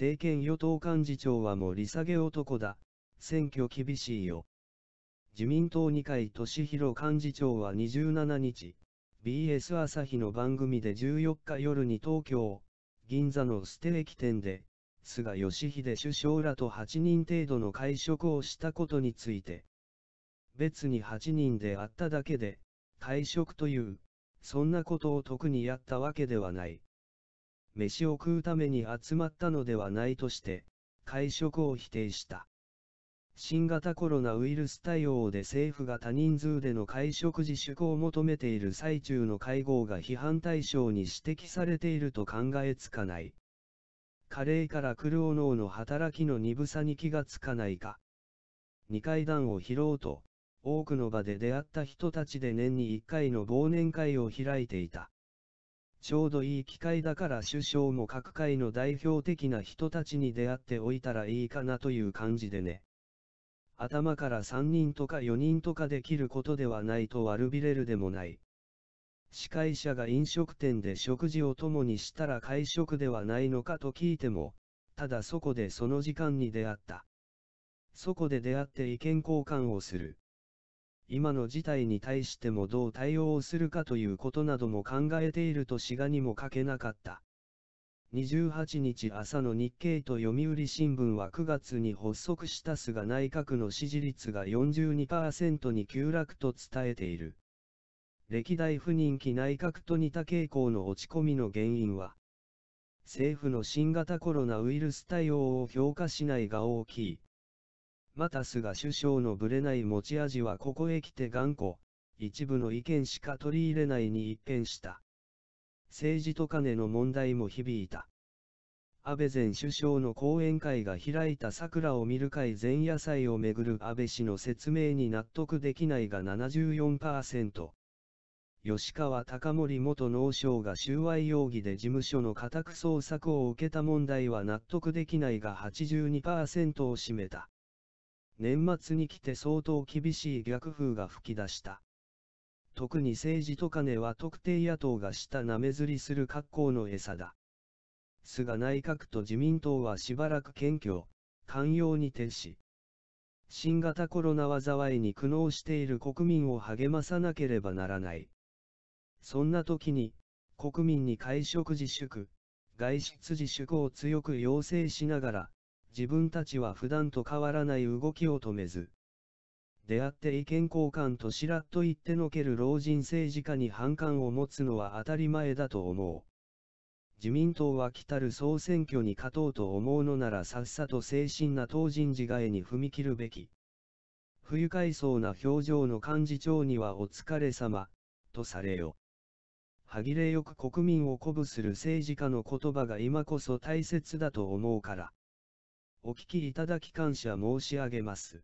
政権与党幹事長はもう利下げ男だ。選挙厳しいよ。自民党二階俊博幹事長は27日、BS 朝日の番組で14日夜に東京、銀座のステーキ店で、菅義偉首相らと8人程度の会食をしたことについて、別に8人であっただけで、会食という、そんなことを特にやったわけではない。飯を食うために集まったのではないとして、会食を否定した。新型コロナウイルス対応で政府が多人数での会食自粛を求めている最中の会合が批判対象に指摘されていると考えつかない。加齢から来るおのおの働きの鈍さに気がつかないか。二階段を拾うと、多くの場で出会った人たちで年に一回の忘年会を開いていた。ちょうどいい機会だから首相も各界の代表的な人たちに出会っておいたらいいかなという感じでね。頭から3人とか4人とかできることではないと悪びれるでもない。司会者が飲食店で食事を共にしたら会食ではないのかと聞いても、ただそこでその時間に出会った。そこで出会って意見交換をする。今の事態に対してもどう対応するかということなども考えていると志賀にも書けなかった。28日朝の日経と読売新聞は9月に発足した菅内閣の支持率が42%に急落と伝えている。歴代不人気内閣と似た傾向の落ち込みの原因は、政府の新型コロナウイルス対応を評価しないが大きい。また菅首相のぶれない持ち味はここへ来て頑固、一部の意見しか取り入れないに一変した。政治と金の問題も響いた。安倍前首相の講演会が開いた桜を見る会前夜祭をめぐる安倍氏の説明に納得できないが74%。吉川貴盛元農相が収賄容疑で事務所の家宅捜索を受けた問題は納得できないが82%を占めた。年末に来て相当厳しい逆風が吹き出した。特に政治と金は特定野党がしたなめずりする格好の餌だ。菅内閣と自民党はしばらく謙虚、寛容に徹し、新型コロナ災いに苦悩している国民を励まさなければならない。そんな時に、国民に会食自粛、外出自粛を強く要請しながら、自分たちは普段と変わらない動きを止めず、出会って意見交換としらっと言ってのける老人政治家に反感を持つのは当たり前だと思う。自民党は来たる総選挙に勝とうと思うのならさっさと精神な党人事替えに踏み切るべき。不愉快そうな表情の幹事長にはお疲れ様、とされよ。歯切れよく国民を鼓舞する政治家の言葉が今こそ大切だと思うから。お聞きいただき感謝申し上げます。